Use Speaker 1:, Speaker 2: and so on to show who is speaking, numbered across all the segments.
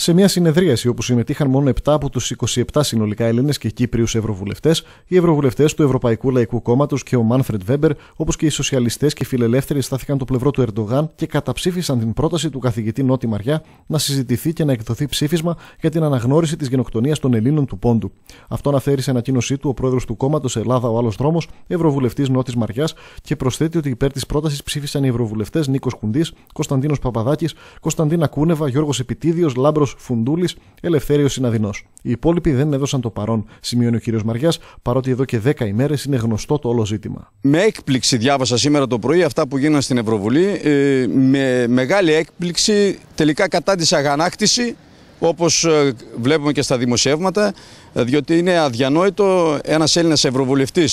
Speaker 1: Σε μια συνεδρίαση όπου συμμετείχαν μόνο 7 από τους 27 συνολικά Έλληνες και Κύπριους Ευρωβουλευτές, οι Ευρωβουλευτές του Ευρωπαϊκού Λαϊκού Κόμματος και ο Μάνφρεντ Βέμπερ, όπως και οι Σοσιαλιστές και Φιλελεύθεροι, στάθηκαν το πλευρό του Ερντογάν και καταψήφισαν την πρόταση του καθηγητή Νότι Μαριά να συζητηθεί και να εκδοθεί ψήφισμα για την αναγνώριση της γενοκτονίας των Ελλήνων του Πόντου. Αυτό αναφέρει σε ανακοίνωσή του ο πρόεδρος του κόμματος Ελλάδα, ο άλλος δρόμος, Ευρωβουλευτής Νότι Μαριάς και προσθέτει ότι υπέρ της πρότασης ψήφισαν οι Ευρωβουλευτές Νίκος Κουντής, Κωνσταντίνος Παπαδάκης, Κωνσταντίνα Κούνεβα, Γιώργος Επιτίδιος, Λάμπρος Φουντούλης, Ελευθέριος Συναδεινός. Οι υπόλοιποι δεν έδωσαν το παρόν, σημειώνει ο κ. Μαριάς, παρότι εδώ και 10 ημέρες είναι γνωστό το όλο ζήτημα.
Speaker 2: Με έκπληξη διάβασα σήμερα το πρωί αυτά που γίνανε στην Ευρωβουλή. Ε, με μεγάλη έκπληξη τελικά κατά της αγανάκτηση όπως ε, βλέπουμε και στα δημοσιεύματα, ε, διότι είναι αδιανόητο ένας Έλληνας ευρωβουλευτής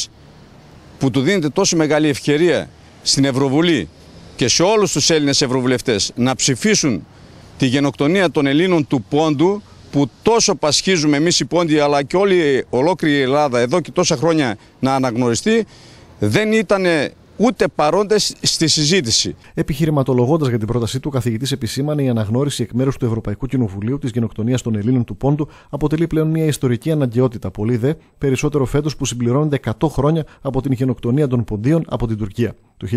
Speaker 2: που του δίνεται τόσο μεγάλη ευκαιρία στην Ευρωβουλή και σε όλους τους Έλληνες ευρωβουλευτές να ψηφίσουν τη γενοκτονία των Ελλήνων του Πόντου που τόσο πασχίζουμε εμείς οι Πόντιοι αλλά και όλη η ολόκληρη η Ελλάδα εδώ και τόσα χρόνια να αναγνωριστεί δεν ήταν ούτε παρόντες
Speaker 1: στη συζήτηση. Επιχειρηματολογώντας για την πρότασή του, ο καθηγητής επισήμανε η αναγνώριση εκ μέρους του Ευρωπαϊκού Κοινοβουλίου της γενοκτονίας των Ελλήνων του Πόντου αποτελεί πλέον μια ιστορική αναγκαιότητα. Πολύ δε, περισσότερο φέτος που συμπληρώνεται 100 χρόνια από την γενοκτονία των Ποντίων από την Τουρκία. Το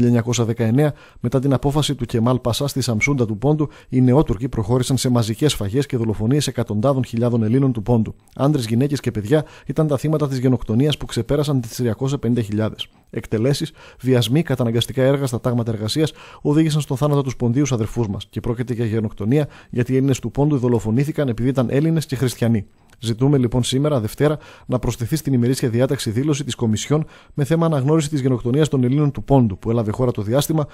Speaker 1: 1919, μετά την απόφαση του Κεμάλ Πασά στη Σαμσούντα του Πόντου, οι Νεότουρκοι προχώρησαν σε μαζικές φαγές και δολοφονίες εκατοντάδων χιλιάδων Ελλήνων του Πόντου. Άντρες, γυναίκες και παιδιά ήταν τα θύματα της γενοκτονίας που ξεπέρασαν τις 350.000. Εκτελέσεις, βιασμοί, καταναγκαστικά έργα στα τάγματα εργασίας οδήγησαν στον θάνατο τους ποντίους αδερφούς μας και πρόκειται για γενοκτονία γιατί οι Έλληνες του Πόντου δολοφονήθηκαν επειδή ήταν Έλληνες και Χριστιανοί. Ζητούμε λοιπόν σήμερα, Δευτέρα, να προσθεθεί στην ημερήσια διάταξη δήλωση της Κομισιόν με θέμα αναγνώριση της γενοκτονίας των Ελλήνων του Πόντου, που που έλαβε χώρα το διάστημα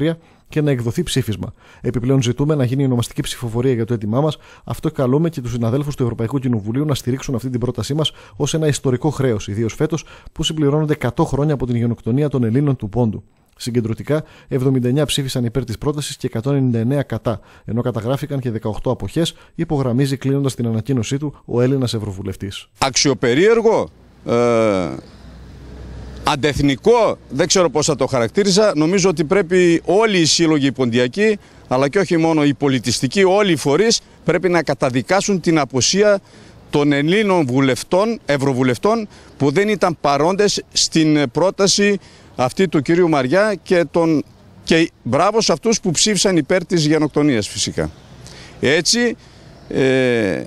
Speaker 1: 1914-1923 και να εκδοθεί ψήφισμα. Επιπλέον ζητούμε να γίνει η ονομαστική ψηφοφορία για το έτοιμά μας. Αυτό καλούμε και τους συναδέλφους του Ευρωπαϊκού Κοινοβουλίου να στηρίξουν αυτή την πρότασή μας ως ένα ιστορικό χρέος, ιδίως φέτος που συμπληρώνονται 100 χρόνια από την γενοκτονία των Ελλήνων του Πόντου. Συγκεντρωτικά, 79 ψήφισαν υπέρ της πρότασης και 199 κατά, ενώ καταγράφηκαν και 18 αποχές, υπογραμμίζει κλείνοντας την ανακοίνωσή του ο Έλληνας Ευρωβουλευτής.
Speaker 2: Αξιοπερίεργο ε, αντεθνικό, δεν ξέρω πώς θα το χαρακτήριζα, νομίζω ότι πρέπει όλοι οι σύλλογοι ποντιακοί, αλλά και όχι μόνο οι πολιτιστικοί, όλοι οι φορείς πρέπει να καταδικάσουν την αποσία των Ελλήνων βουλευτών, ευρωβουλευτών που δεν ήταν παρόντες στην πρόταση αυτή του κυρίου Μαριά και, τον... και μπράβος σε αυτούς που ψήφισαν υπέρ της γενοκτονίας φυσικά. Έτσι ε...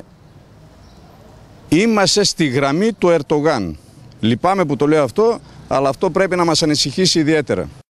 Speaker 2: είμαστε στη γραμμή του Ερτογάν. Λυπάμαι που το λέω αυτό, αλλά αυτό πρέπει να μας ανησυχήσει ιδιαίτερα.